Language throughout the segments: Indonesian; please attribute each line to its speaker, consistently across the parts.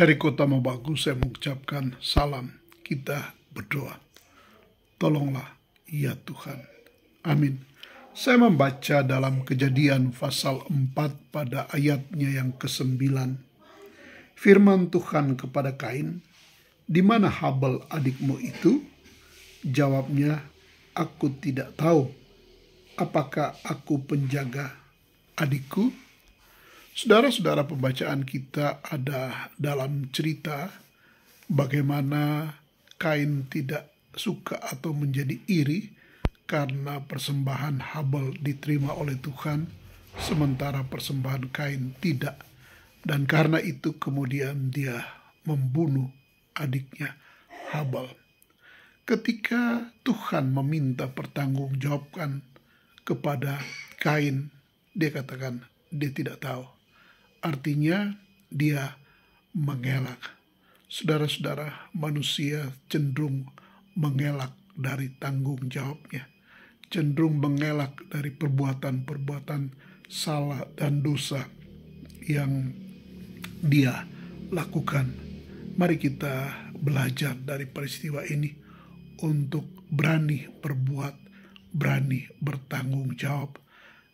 Speaker 1: Dari kota Mabaku saya mengucapkan salam kita berdoa. Tolonglah ya Tuhan. Amin. Saya membaca dalam kejadian pasal 4 pada ayatnya yang ke-9. Firman Tuhan kepada Kain, di mana Habel adikmu itu? Jawabnya, aku tidak tahu. Apakah aku penjaga adikku? Saudara-saudara pembacaan kita ada dalam cerita bagaimana Kain tidak suka atau menjadi iri karena persembahan Habel diterima oleh Tuhan sementara persembahan Kain tidak dan karena itu kemudian dia membunuh adiknya Habel. Ketika Tuhan meminta pertanggungjawabkan kepada Kain, dia katakan dia tidak tahu Artinya dia mengelak. Saudara-saudara, manusia cenderung mengelak dari tanggung jawabnya. Cenderung mengelak dari perbuatan-perbuatan salah dan dosa yang dia lakukan. Mari kita belajar dari peristiwa ini untuk berani berbuat, berani bertanggung jawab.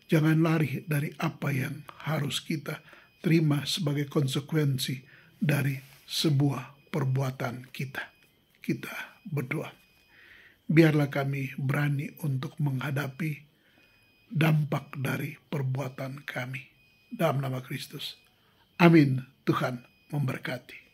Speaker 1: Jangan lari dari apa yang harus kita terima sebagai konsekuensi dari sebuah perbuatan kita. Kita berdoa. Biarlah kami berani untuk menghadapi dampak dari perbuatan kami. Dalam nama Kristus. Amin. Tuhan memberkati.